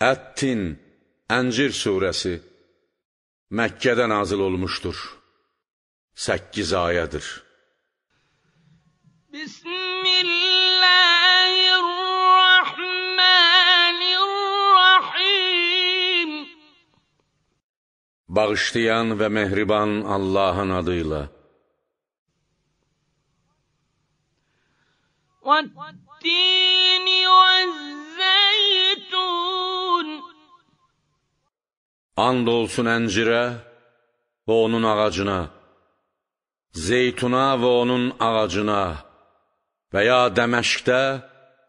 Əttin Əncir surəsi Məkkədə nazil olmuşdur. 8 ayədir. Bismillahirrahmanirrahim Bağışlayan ve mehriban Allahın adıyla. وَالتِّينِ وَالزَّيْتُونِ And olsun əncirə və onun ağacına, zeytuna və onun ağacına və ya Dəməşqdə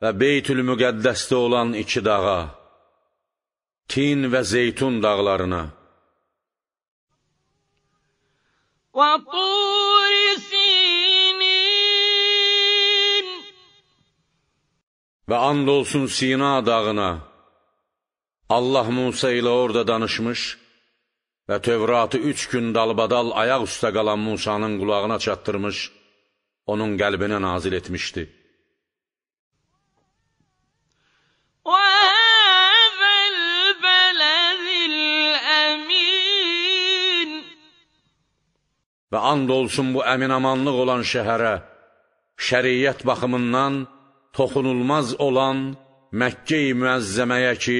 və Beytül Müqəddəsdə olan iki dağa, Tin və Zeytun dağlarına. Və və and olsun Sina dağına, Allah Musa ilə orada danışmış və Tövratı üç gün dalbadal ayaq üstə qalan Musanın qulağına çatdırmış, onun qəlbinə nazil etmişdi. Və and olsun bu əminamanlıq olan şəhərə, şəriyyət baxımından toxunulmaz olan Məkkə-i müəzzəməyə ki,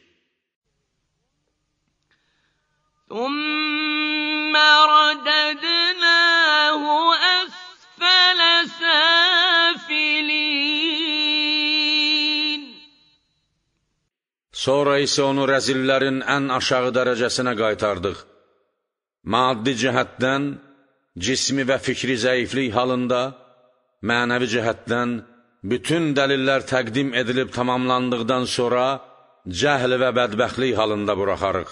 ثم رددناه أسفل سافلين Sonra isə onu rəzillərin ən aşağı dərəcəsinə qaytardıq. Maddi cəhətdən, cismi və fikri zəiflik halında, mənəvi cəhətdən bütün dəlillər təqdim edilib tamamlandıqdan sonra cəhl və bədbəxtlik halında buraxarıq.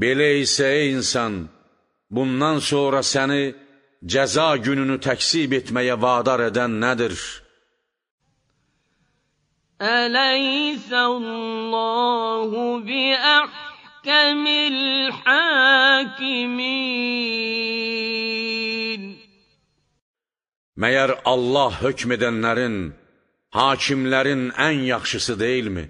Belə isə insan, bundan sonra səni cəza gününü təksib etməyə vadar edən nədir? Allahu bi əhkəmil həkimin Məyər Allah hökm edənlərin, hakimlərin ən yaxşısı deyilmi?